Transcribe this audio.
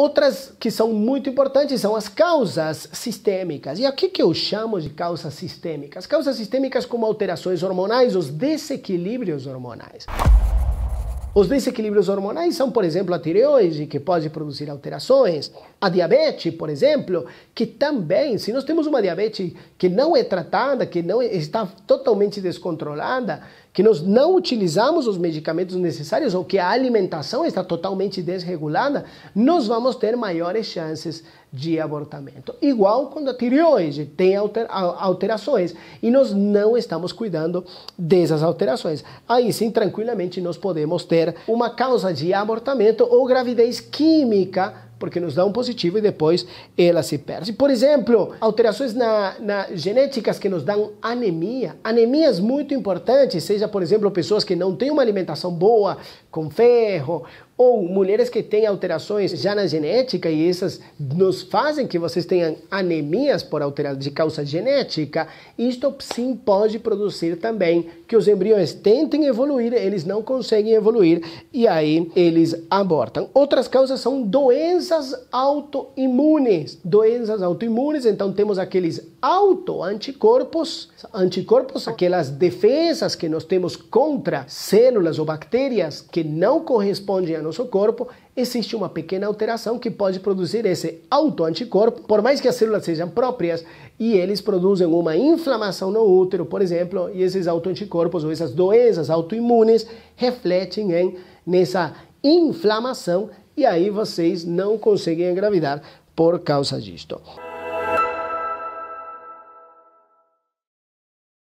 Outras que são muito importantes são as causas sistêmicas. E o que eu chamo de causas sistêmicas? Causas sistêmicas como alterações hormonais, os desequilíbrios hormonais. Os desequilíbrios hormonais são, por exemplo, a tireoide, que pode produzir alterações, a diabetes, por exemplo, que também, se nós temos uma diabetes que não é tratada, que não é, está totalmente descontrolada, que nós não utilizamos os medicamentos necessários ou que a alimentação está totalmente desregulada, nós vamos ter maiores chances de abortamento. Igual quando a tireoide tem alterações e nós não estamos cuidando dessas alterações. Aí sim, tranquilamente, nós podemos ter uma causa de abortamento ou gravidez química porque nos dá um positivo e depois ela se perde. Por exemplo, alterações na, na genéticas que nos dão anemia, anemias muito importantes, seja, por exemplo, pessoas que não têm uma alimentação boa, com ferro, ou mulheres que têm alterações já na genética e essas nos fazem que vocês tenham anemias por alteração de causa genética, isto sim pode produzir também que os embriões tentem evoluir, eles não conseguem evoluir e aí eles abortam. Outras causas são doenças autoimunes. Doenças autoimunes, então temos aqueles autoanticorpos, anticorpos, aquelas defesas que nós temos contra células ou bactérias que não correspondem a nosso corpo, existe uma pequena alteração que pode produzir esse autoanticorpo, por mais que as células sejam próprias, e eles produzem uma inflamação no útero, por exemplo, e esses autoanticorpos ou essas doenças autoimunes refletem em, nessa inflamação, e aí vocês não conseguem engravidar por causa disto.